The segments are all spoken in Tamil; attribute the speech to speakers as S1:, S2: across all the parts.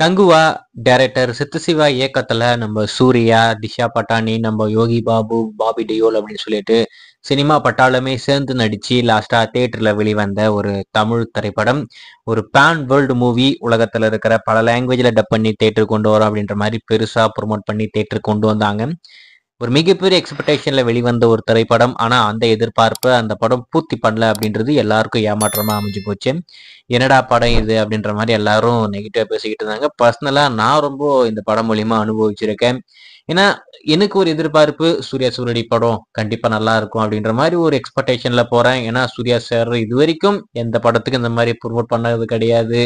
S1: கங்குவா டைரக்டர் சித்தசிவா இயக்கத்துல நம்ம சூர்யா திஷா பட்டாணி நம்ம யோகி பாபு பாபி டியோல் அப்படின்னு சொல்லிட்டு சினிமா பட்டாலுமே சேர்ந்து நடிச்சு லாஸ்டா தியேட்டர்ல வெளிவந்த ஒரு தமிழ் திரைப்படம் ஒரு பேன் வேர்ல்டு மூவி உலகத்துல இருக்கிற பல லாங்குவேஜ்ல டப் பண்ணி தேட்டர் கொண்டு வரோம் அப்படின்ற மாதிரி பெருசா ப்ரொமோட் பண்ணி தேட்டர் கொண்டு வந்தாங்க ஒரு மிகப்பெரிய எக்ஸ்பெக்டேஷனில் வெளிவந்த ஒரு திரைப்படம் ஆனால் அந்த எதிர்பார்ப்பு அந்த படம் பூர்த்தி பண்ணல அப்படின்றது எல்லாருக்கும் ஏமாற்றமாக அமைஞ்சு போச்சு என்னடா படம் இது அப்படின்ற மாதிரி எல்லாரும் நெகட்டிவா பேசிக்கிட்டு இருந்தாங்க பர்சனலா நான் ரொம்ப இந்த படம் மூலியமா அனுபவிச்சிருக்கேன் ஏன்னா எனக்கு ஒரு எதிர்பார்ப்பு சூர்யா சூரடி படம் கண்டிப்பாக நல்லா இருக்கும் அப்படின்ற மாதிரி ஒரு எக்ஸ்பெக்டேஷனில் போகிறேன் ஏன்னா சூர்யா சார் இது வரைக்கும் எந்த படத்துக்கும் இந்த மாதிரி ப்ரொமோட் பண்ணது கிடையாது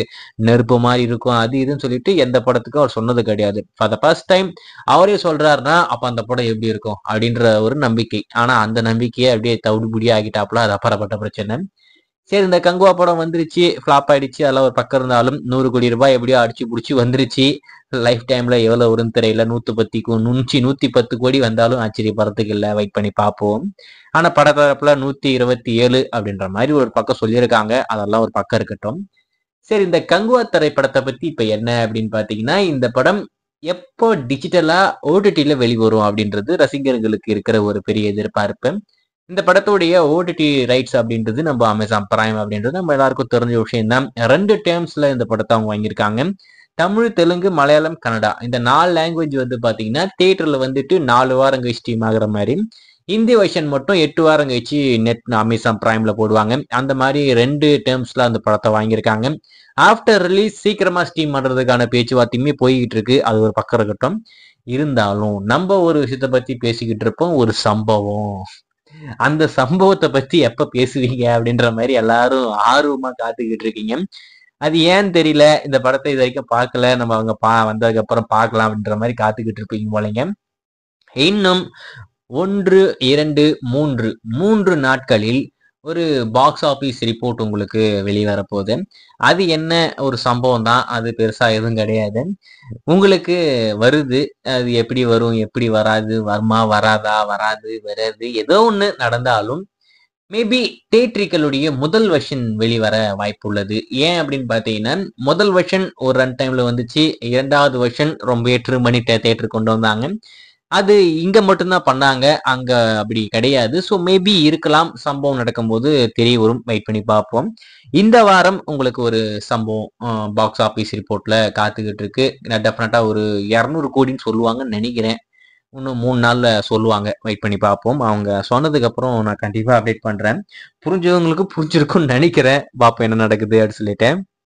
S1: நெருப்பு மாதிரி இருக்கும் அது இதுன்னு சொல்லிட்டு எந்த படத்துக்கும் அவர் சொன்னது கிடையாது ஃபார் த ஃபர்ஸ்ட் டைம் அவரே சொல்கிறாருன்னா அப்போ அந்த படம் எப்படி இருக்கும் அப்படின்ற ஒரு நம்பிக்கை ஆனா அந்த நம்பிக்கையை அப்படியே தவிடுபுடியே ஆகிட்டாப்புல அது அப்பறப்பட்ட பிரச்சனை சரி இந்த கங்குவா படம் வந்துருச்சு ஃப்ளாப் ஆயிடுச்சு அதெல்லாம் ஒரு பக்கம் இருந்தாலும் நூறு கோடி ரூபாய் எப்படியோ அடிச்சு பிடிச்சி வந்துருச்சு லைஃப் டைம்ல எவ்வளவு வரும் தெரியல நூத்தி பத்திக்கும் நூற்றி நூத்தி பத்து கோடி வந்தாலும் படத்துக்கு இல்லை வெயிட் பண்ணி பார்ப்போம் ஆனா படத்தரப்புல நூத்தி இருபத்தி ஏழு அப்படின்ற மாதிரி ஒரு பக்கம் சொல்லியிருக்காங்க அதெல்லாம் ஒரு பக்கம் இருக்கட்டும் சரி இந்த கங்குவா திரைப்படத்தை பத்தி இப்ப என்ன அப்படின்னு பாத்தீங்கன்னா இந்த படம் எப்போ டிஜிட்டலா ஓடிடியில வரும் அப்படின்றது ரசிகர்களுக்கு இருக்கிற ஒரு பெரிய எதிர்பார்ப்பு இந்த படத்துடைய ஓடிடி ரைட்ஸ் அப்படின்றது நம்ம அமேசான் பிரைம் அப்படின்றது நம்ம எல்லாருக்கும் தெரிஞ்ச விஷயம் தான் ரெண்டு டேர்ம்ஸ்ல இந்த படத்தை அவங்க வாங்கியிருக்காங்க தமிழ் தெலுங்கு மலையாளம் கன்னடா இந்த நாலு லாங்குவேஜ் வந்து பாத்தீங்கன்னா தியேட்டர்ல வந்துட்டு நாலு வாரம் கழிச்சு டீம் ஆகிற மாதிரி இந்தி வெர்ஷன் மட்டும் எட்டு வாரம் கழிச்சு நெட் அமேசான் பிரைம்ல போடுவாங்க அந்த மாதிரி ரெண்டு டேர்ம்ஸ்ல அந்த படத்தை வாங்கியிருக்காங்க ஆஃப்டர் ரிலீஸ் சீக்கிரமா ஸ்டீம் பண்றதுக்கான பேச்சுவார்த்தையுமே போய்கிட்டு இருக்கு அது ஒரு பக்கம் இருக்கட்டும் இருந்தாலும் நம்ம ஒரு விஷயத்த பத்தி பேசிக்கிட்டு இருப்போம் ஒரு சம்பவம் அந்த சம்பவத்தை பத்தி எப்ப பேசுவீங்க அப்படின்ற மாதிரி எல்லாரும் ஆர்வமா காத்துக்கிட்டு இருக்கீங்க அது ஏன்னு தெரியல இந்த படத்தை இது வரைக்கும் பார்க்கல நம்ம அவங்க பா வந்ததுக்கப்புறம் பார்க்கலாம் அப்படின்ற மாதிரி காத்துக்கிட்டு இருப்பீங்க போலங்க இன்னும் ஒன்று இரண்டு மூன்று மூன்று நாட்களில் ஒரு பாக்ஸ் ஆஃபீஸ் ரிப்போர்ட் உங்களுக்கு வெளிவரப்போகுது அது என்ன ஒரு சம்பவம் தான் அது பெருசாக எதுவும் கிடையாது உங்களுக்கு வருது அது எப்படி வரும் எப்படி வராது வருமா வராதா வராது வராது ஏதோ ஒன்று நடந்தாலும் மேபி தேட்ரிக்கலுடைய முதல் வெர்ஷன் வெளிவர வாய்ப்பு உள்ளது ஏன் அப்படின்னு பார்த்தீங்கன்னா முதல் வெர்ஷன் ஒரு ரன் டைம்ல வந்துச்சு இரண்டாவது வெர்ஷன் ரொம்ப ஏற்று மணி தேட்டர் கொண்டு வந்தாங்க அது இங்க மட்டும்தான் பண்ணாங்க அங்க அப்படி கிடையாது ஸோ மேபி இருக்கலாம் சம்பவம் நடக்கும்போது தெரிய வரும் வெயிட் பண்ணி பார்ப்போம் இந்த வாரம் உங்களுக்கு ஒரு சம்பவம் பாக்ஸ் ஆஃபீஸ் ரிப்போர்ட்ல காத்துக்கிட்டு இருக்கு நான் டெஃபினட்டா ஒரு இரநூறு கோடின்னு சொல்லுவாங்கன்னு நினைக்கிறேன் இன்னும் மூணு நாள்ல சொல்லுவாங்க வெயிட் பண்ணி பார்ப்போம் அவங்க சொன்னதுக்கு அப்புறம் நான் கண்டிப்பா அப்டேட் பண்றேன் புரிஞ்சவங்களுக்கு புரிஞ்சிருக்கும்னு நினைக்கிறேன் பார்ப்போம் என்ன நடக்குது அப்படின்னு சொல்லிட்டேன்